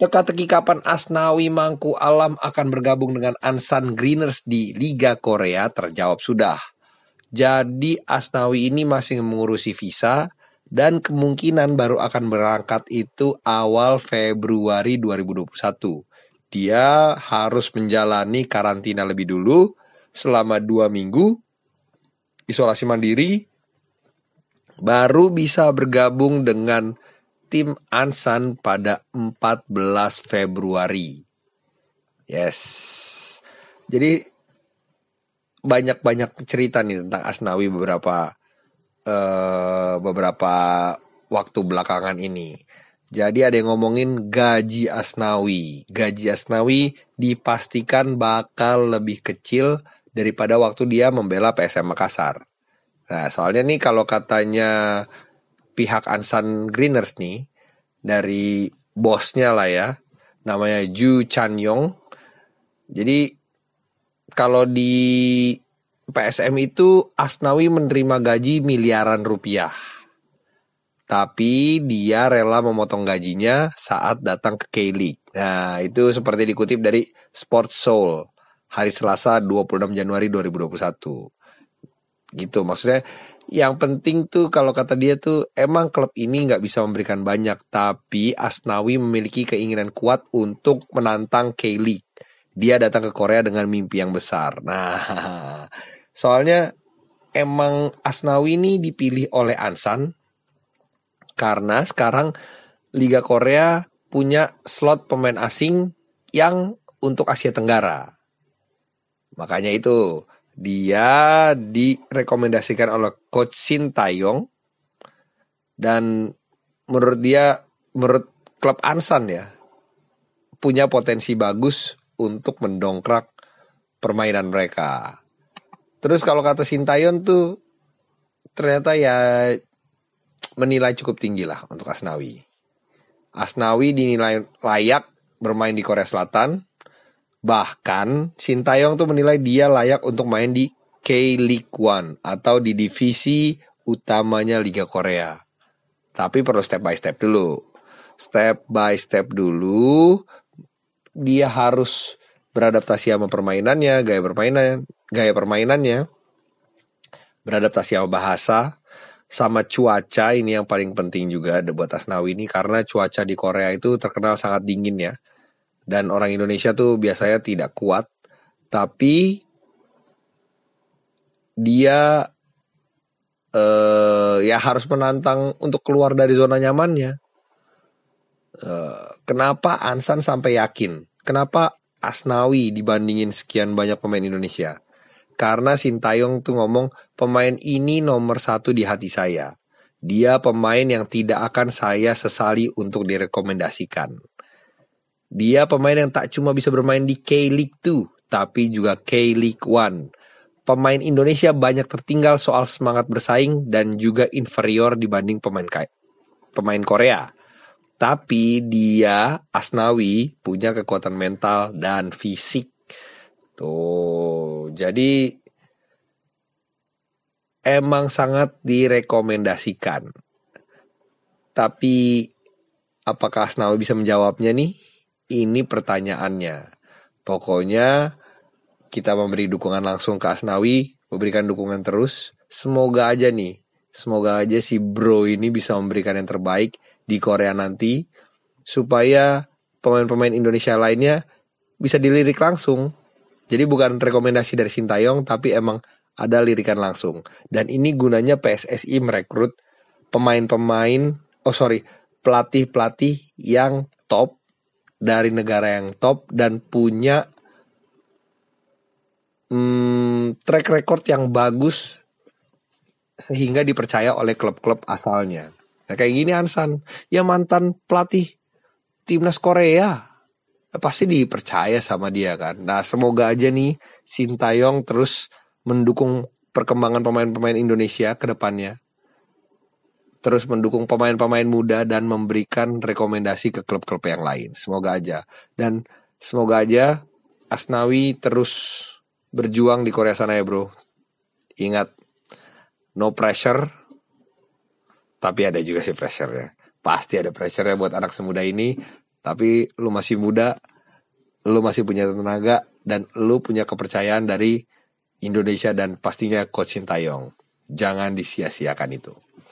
Teka-teki kapan Asnawi Mangku Alam akan bergabung dengan Ansan Greeners di Liga Korea terjawab sudah. Jadi Asnawi ini masih mengurusi visa dan kemungkinan baru akan berangkat itu awal Februari 2021. Dia harus menjalani karantina lebih dulu selama dua minggu, isolasi mandiri, baru bisa bergabung dengan tim Ansan pada 14 Februari. Yes. Jadi banyak-banyak cerita nih tentang Asnawi beberapa uh, beberapa waktu belakangan ini. Jadi ada yang ngomongin gaji Asnawi. Gaji Asnawi dipastikan bakal lebih kecil daripada waktu dia membela PSM Makassar. Nah, soalnya nih kalau katanya pihak Ansan Greeners nih dari bosnya lah ya namanya Ju Chan Yong. Jadi kalau di PSM itu Asnawi menerima gaji miliaran rupiah. Tapi dia rela memotong gajinya saat datang ke K-League. Nah, itu seperti dikutip dari Sports Soul hari Selasa 26 Januari 2021 gitu maksudnya yang penting tuh kalau kata dia tuh emang klub ini nggak bisa memberikan banyak tapi Asnawi memiliki keinginan kuat untuk menantang K League dia datang ke Korea dengan mimpi yang besar nah soalnya emang Asnawi ini dipilih oleh Ansan karena sekarang Liga Korea punya slot pemain asing yang untuk Asia Tenggara. Makanya itu dia direkomendasikan oleh coach Sintayong dan menurut dia menurut klub Ansan ya punya potensi bagus untuk mendongkrak permainan mereka. Terus kalau kata Sintayon tuh ternyata ya menilai cukup tinggi lah untuk Asnawi. Asnawi dinilai layak bermain di Korea Selatan Bahkan Sintayong tuh menilai dia layak untuk main di K-League One atau di divisi utamanya Liga Korea. Tapi perlu step by step dulu. Step by step dulu dia harus beradaptasi sama permainannya, gaya permainannya, gaya permainannya. Beradaptasi sama bahasa, sama cuaca ini yang paling penting juga buat Asnawi ini karena cuaca di Korea itu terkenal sangat dingin ya dan orang Indonesia tuh biasanya tidak kuat tapi dia uh, ya harus menantang untuk keluar dari zona nyamannya Uh, kenapa Ansan sampai yakin kenapa Asnawi dibandingin sekian banyak pemain Indonesia karena Sintayong tuh ngomong pemain ini nomor satu di hati saya dia pemain yang tidak akan saya sesali untuk direkomendasikan. Dia pemain yang tak cuma bisa bermain di K-League 2, tapi juga K-League 1. Pemain Indonesia banyak tertinggal soal semangat bersaing dan juga inferior dibanding pemain K- pemain Korea. Tapi dia Asnawi punya kekuatan mental dan fisik. Tuh, jadi emang sangat direkomendasikan. Tapi apakah Asnawi bisa menjawabnya nih? ini pertanyaannya. Pokoknya kita memberi dukungan langsung ke Asnawi, memberikan dukungan terus. Semoga aja nih, semoga aja si bro ini bisa memberikan yang terbaik di Korea nanti supaya pemain-pemain Indonesia lainnya bisa dilirik langsung. Jadi bukan rekomendasi dari Sintayong tapi emang ada lirikan langsung. Dan ini gunanya PSSI merekrut pemain-pemain, oh sorry, pelatih-pelatih yang top dari negara yang top dan punya hmm, track record yang bagus sehingga dipercaya oleh klub-klub asalnya. Nah, kayak gini Ansan, ya mantan pelatih timnas Korea ya, pasti dipercaya sama dia kan. Nah, semoga aja nih Sintayong terus mendukung perkembangan pemain-pemain Indonesia ke depannya terus mendukung pemain-pemain muda dan memberikan rekomendasi ke klub-klub yang lain. Semoga aja dan semoga aja Asnawi terus berjuang di Korea sana ya, Bro. Ingat no pressure tapi ada juga sih pressure-nya. Pasti ada pressure-nya buat anak semuda ini, tapi lu masih muda, lu masih punya tenaga dan lu punya kepercayaan dari Indonesia dan pastinya coach Sintayong. Jangan disia-siakan itu.